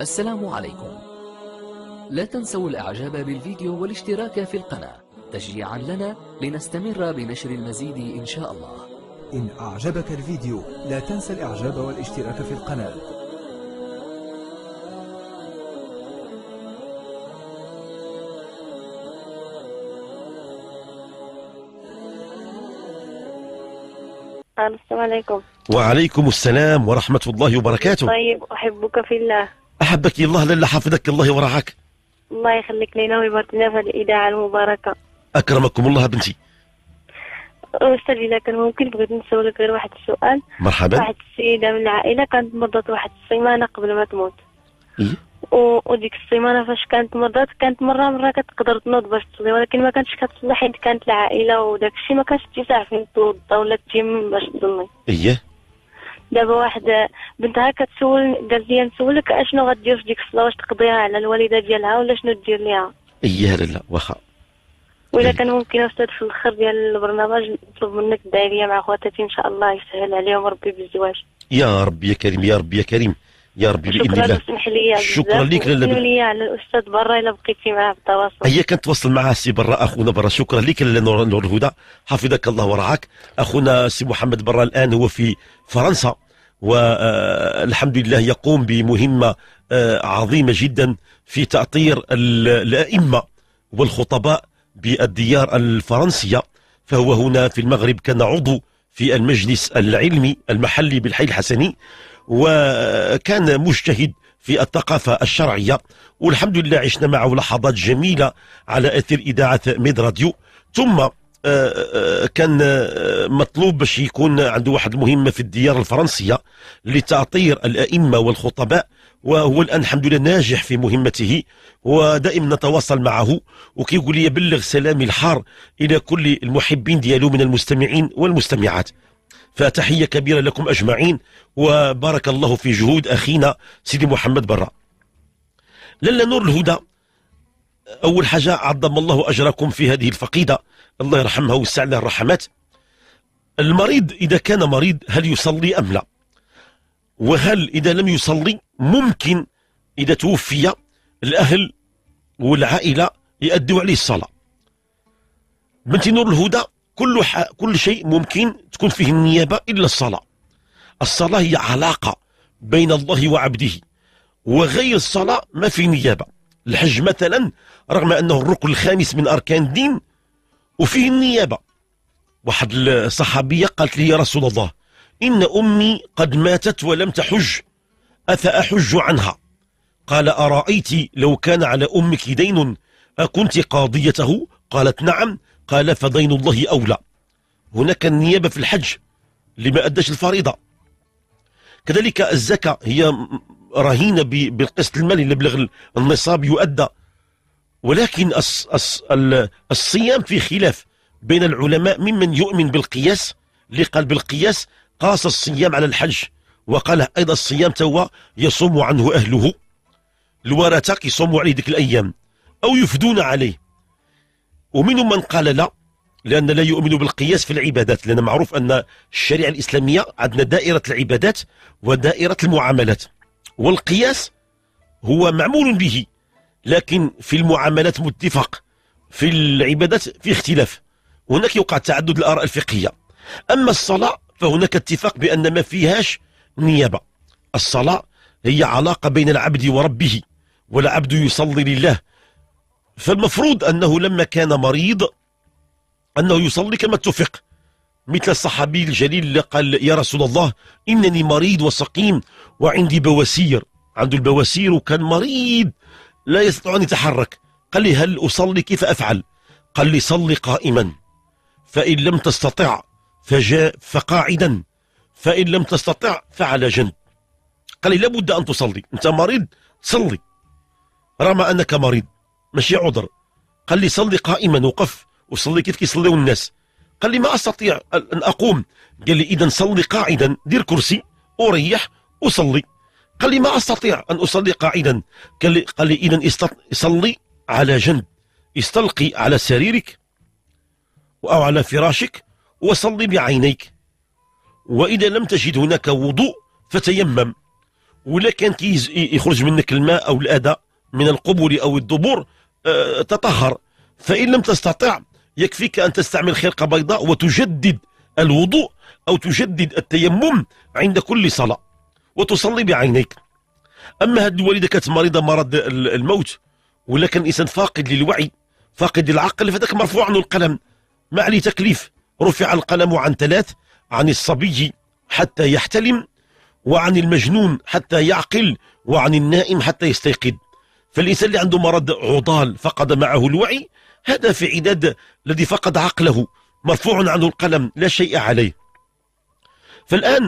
السلام عليكم لا تنسوا الاعجاب بالفيديو والاشتراك في القناة تشجيعا لنا لنستمر بنشر المزيد ان شاء الله إن أعجبك الفيديو لا تنسى الإعجاب والاشتراك في القناة السلام عليكم وعليكم السلام ورحمة الله وبركاته طيب أحبك في الله حبك الله لله حفظك الله ورعاك الله يخليك لينا ويبارك لنا في هذه الاذاعه المباركه اكرمكم الله بنتي استاذ اذا كان ممكن بغيت نسولك غير واحد السؤال مرحبا واحد السيده من العائله كانت مرضت واحد السيمانه قبل ما تموت إيه؟ وديك السيمانه فاش كانت مرضات كانت مره مره كتقدر تنوض باش تصلي ولكن ما كانتش كتصلي حيت كانت العائله وداك الشيء ما كانش تساع فين توضى ولا تجي باش تصلي اييه دابا واحد بنتها كتسول قالت لي نسولك اشنو غدير في ديك الصلاه واش تقضيها على الوالده ديالها ولا شنو دير ليها اي لا لا واخا ولا إيه. كان ممكن استاذ في الاخر ديال البرنامج نطلب منك الدعايه مع خواتاتي ان شاء الله يسهل عليهم ربي بالزواج يا ربي يا كريم يا ربي يا كريم يا ربي باذن الله سمح لي شكرا لك لاله ب... لي على الاستاذ برا الا بقيتي معاه في التواصل هي كنتواصل معاه سي برا اخونا برا شكرا لك لاله نور الهدى حفظك الله ورعاك اخونا سي محمد برا الان هو في فرنسا والحمد لله يقوم بمهمة آه، عظيمة جدا في تأطير الأئمة والخطباء بالديار الفرنسية فهو هنا في المغرب كان عضو في المجلس العلمي المحلي بالحي الحسني وكان مجتهد في الثقافة الشرعية والحمد لله عشنا معه لحظات جميلة على أثر إذاعة ميد راديو ثم كان مطلوب باش يكون عنده واحد المهمه في الديار الفرنسيه لتعطير الائمه والخطباء وهو الان الحمد لله ناجح في مهمته ودائما نتواصل معه وكيقول لي بلغ سلامي الحار الى كل المحبين ديالو من المستمعين والمستمعات فتحيه كبيره لكم اجمعين وبارك الله في جهود اخينا سيدي محمد برا للا نور الهدى اول حاجه عظم الله اجركم في هذه الفقيده الله يرحمها ويوسع لها الرحمات المريض إذا كان مريض هل يصلي أم لا وهل إذا لم يصلي ممكن إذا توفي الأهل والعائلة يؤدوا عليه الصلاة بنتي نور الهدى كل ح... كل شيء ممكن تكون فيه النيابة إلا الصلاة الصلاة هي علاقة بين الله وعبده وغير الصلاة ما في نيابة الحج مثلا رغم أنه الركن الخامس من أركان الدين وفيه النيابة واحد الصحابية قالت لي يا رسول الله إن أمي قد ماتت ولم تحج أفأحج عنها قال أرأيت لو كان على أمك دين أكنت قاضيته قالت نعم قال فدين الله أولى هناك النيابة في الحج لما أداش الفريضة كذلك الزكاة هي رهينة بالقسط المالي اللي بلغ النصاب يؤدى ولكن الصيام في خلاف بين العلماء ممن يؤمن بالقياس اللي قال بالقياس قاس الصيام على الحج وقال ايضا الصيام توا يصوم عنه اهله الورثه يصوموا عليه ديك الايام او يفدون عليه ومنهم من قال لا لان لا يؤمن بالقياس في العبادات لان معروف ان الشريعه الاسلاميه عندنا دائره العبادات ودائره المعاملات والقياس هو معمول به لكن في المعاملات متفق في العبادات في اختلاف هناك يوقع تعدد الآراء الفقهية أما الصلاة فهناك اتفاق بأن ما فيهاش نيابة الصلاة هي علاقة بين العبد وربه والعبد يصلي لله فالمفروض أنه لما كان مريض أنه يصلي كما اتفق مثل الصحابي الجليل اللي قال يا رسول الله إنني مريض وسقيم وعندي بواسير عنده البواسير وكان مريض لا يستطيع أن يتحرك قال لي هل أصلي كيف أفعل قال لي صلي قائما فإن لم تستطع فجاء فقاعدا فإن لم تستطع فعلى جنب قال لي لابد أن تصلي أنت مريض صلي رغم أنك مريض ماشي عذر قال لي صلي قائما وقف وصلي كيف كيصليو الناس قال لي ما أستطيع أن أقوم قال لي إذا صلي قاعدا دير كرسي وريح وصلي قال لي ما أستطيع أن أصلي قاعدا قال لي, قال لي إذا صلي على جنب استلقي على سريرك أو على فراشك وصلي بعينيك وإذا لم تجد هناك وضوء فتيمم ولا كان يخرج منك الماء أو الأذى من القبول أو الدبور آه، تطهر فإن لم تستطع يكفيك أن تستعمل خرقة بيضاء وتجدد الوضوء أو تجدد التيمم عند كل صلاة وتصلي بعينيك اما هاد الوالده كانت مريضه مرض الموت ولا كان الانسان فاقد للوعي فاقد للعقل فذاك مرفوع عنه القلم ما عليه تكليف رفع القلم عن ثلاث عن الصبي حتى يحتلم وعن المجنون حتى يعقل وعن النائم حتى يستيقظ فالإنسان اللي عنده مرض عضال فقد معه الوعي هذا في عداد الذي فقد عقله مرفوع عنه القلم لا شيء عليه فالآن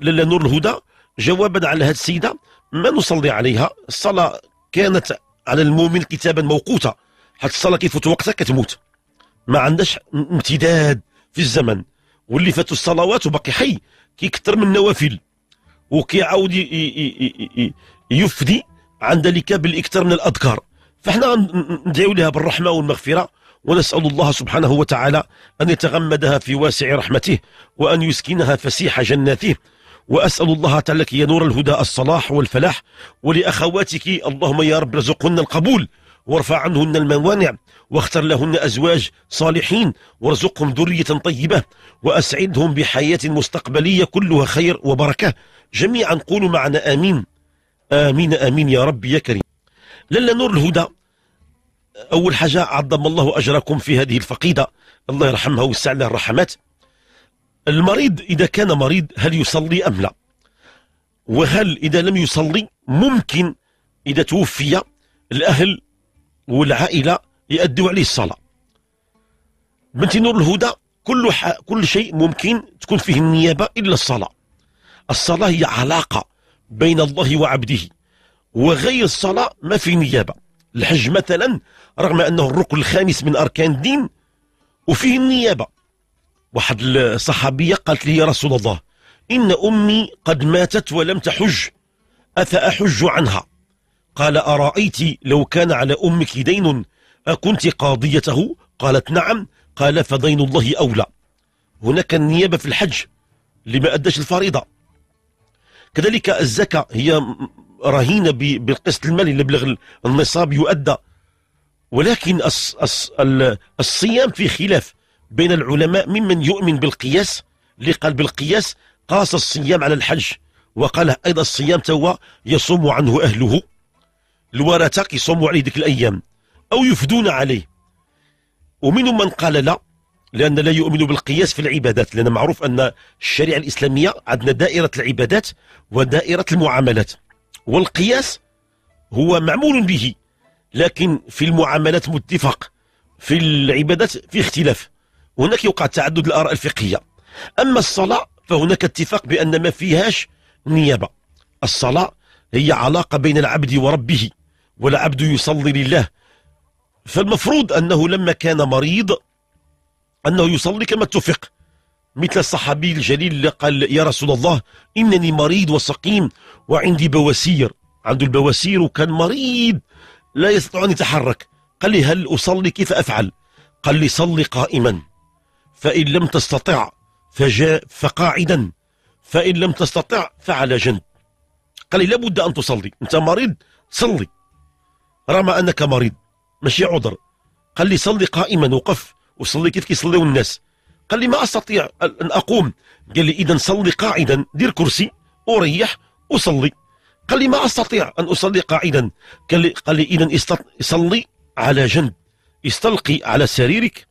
لله آه، آه، نور الهدى جوابا على هذه السيدة ما نصلي عليها الصلاة كانت على المؤمن كتابا موقوتا حتى الصلاة كيفوت وقتها كتموت ما عندهاش امتداد في الزمن واللي فاتوا الصلوات وباقي حي كيكثر من النوافل وكيعاود يفدي عن ذلك بالاكثار من الاذكار فاحنا ندعو لها بالرحمه والمغفره ونسال الله سبحانه وتعالى ان يتغمدها في واسع رحمته وان يسكنها فسيح جناته وأسأل الله تعالى لك يا نور الهدى الصلاح والفلاح ولأخواتك اللهم يا رب ارزقهن القبول وارفع عنهن الموانع واختر لهن أزواج صالحين وارزقهم ذرية طيبة وأسعدهم بحياة مستقبلية كلها خير وبركة جميعا قولوا معنا آمين آمين آمين يا رب يا كريم لالا نور الهدى أول حاجة عظم الله أجركم في هذه الفقيدة الله يرحمها ويوسع لها الرحمات المريض إذا كان مريض هل يصلي أم لا وهل إذا لم يصلي ممكن إذا توفي الأهل والعائلة يأدوا عليه الصلاة بنت نور الهدى كل كل شيء ممكن تكون فيه النيابة إلا الصلاة الصلاة هي علاقة بين الله وعبده وغير الصلاة ما في نيابة الحج مثلا رغم أنه الركن الخامس من أركان الدين وفيه النيابة واحد الصحابية قالت لي يا رسول الله إن أمي قد ماتت ولم تحج أفأحج عنها قال أرأيت لو كان على أمك دين أكنت قاضيته قالت نعم قال فدين الله أولى هناك النيابة في الحج لما أداش الفريضة كذلك الزكاة هي رهينة بالقسط المالي اللي بلغ النصاب يؤدى ولكن الصيام في خلاف بين العلماء ممن يؤمن بالقياس اللي قال بالقياس قاس الصيام على الحج وقال أيضا الصيام توا يصوم عنه أهله الورثة كيصوموا عليه ديك الأيام أو يفدون عليه ومنهم من قال لا لأن لا يؤمن بالقياس في العبادات لأن معروف أن الشريعة الإسلامية عندنا دائرة العبادات ودائرة المعاملات والقياس هو معمول به لكن في المعاملات متفق في العبادات في اختلاف هناك يوقع تعدد الآراء الفقهية أما الصلاة فهناك اتفاق بأن ما فيهاش نيابة الصلاة هي علاقة بين العبد وربه والعبد يصلي لله فالمفروض أنه لما كان مريض أنه يصلي كما اتفق مثل الصحابي الجليل اللي قال يا رسول الله إنني مريض وسقيم وعندي بواسير عنده البواسير وكان مريض لا يستطيع أن يتحرك قال لي هل أصلي كيف أفعل قال لي صلي قائما فإن لم تستطع فجاء فقاعدا فإن لم تستطع فعلى جنب قال لي لابد أن تصلي أنت مريض صلي رغم أنك مريض ماشي عذر قال لي صلي قائما وقف وصلي كيف كيصليو الناس قال لي ما أستطيع أن أقوم قال لي إذا صلي قاعدا دير كرسي وريح وصلي قال لي ما أستطيع أن أصلي قاعدا قال لي, قال لي إذا صلي على جنب استلقي على سريرك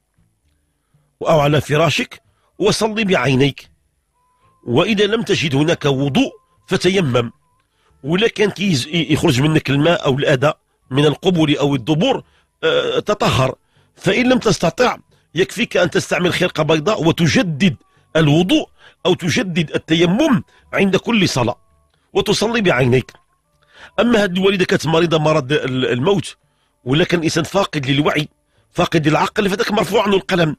أو على فراشك وصلي بعينيك وإذا لم تجد هناك وضوء فتيمم ولكن كان يخرج منك الماء أو الأذى من القبول أو الدبور آه، تطهر فإن لم تستطع يكفيك أن تستعمل خرقة بيضاء وتجدد الوضوء أو تجدد التيمم عند كل صلاة وتصلي بعينيك أما هذه الوالدة كانت مريضة مرض الموت ولكن إنسان فاقد للوعي فاقد للعقل فذاك مرفوع عنه القلم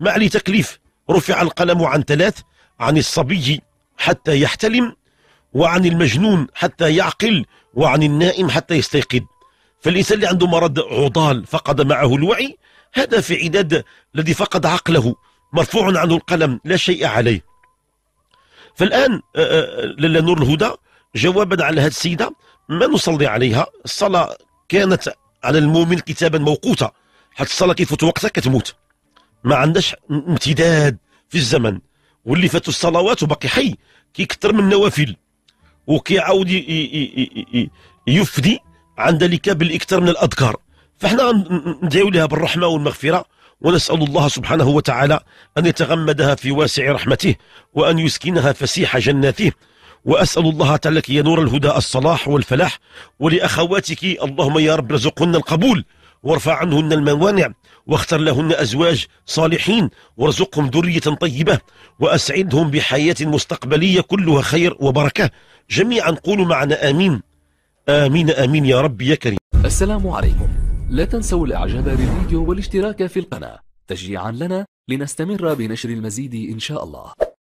عليه تكليف رفع القلم عن ثلاث عن الصبي حتى يحتلم وعن المجنون حتى يعقل وعن النائم حتى يستيقظ فالإنسان اللي عنده مرض عضال فقد معه الوعي هذا في عداد الذي فقد عقله مرفوع عنه القلم لا شيء عليه فالآن آه، آه، لالا نور الهدى جوابا على هذه السيدة ما نصلي عليها الصلاة كانت على المؤمن كتابا موقوتا حتى الصلاة كيفوت وقتها كتموت ما عندهاش امتداد في الزمن واللي فاتوا الصلوات وباقي حي كيكثر من النوافل وكيعاود يفدي عند ذلك بالاكثر من الاذكار فاحنا ندعو لها بالرحمه والمغفره ونسال الله سبحانه وتعالى ان يتغمدها في واسع رحمته وان يسكنها فسيح جناته واسال الله تعالى يا نور الهدى الصلاح والفلاح ولاخواتك اللهم يا رب رزقنا القبول وارفع عنهن الموانع واختر لهن أزواج صالحين وارزقهم ذرية طيبة وأسعدهم بحياة مستقبلية كلها خير وبركة جميعا قولوا معنا آمين آمين آمين يا رب يا كريم السلام عليكم لا تنسوا الاعجاب بالفيديو والاشتراك في القناة تشجيعا لنا لنستمر بنشر المزيد إن شاء الله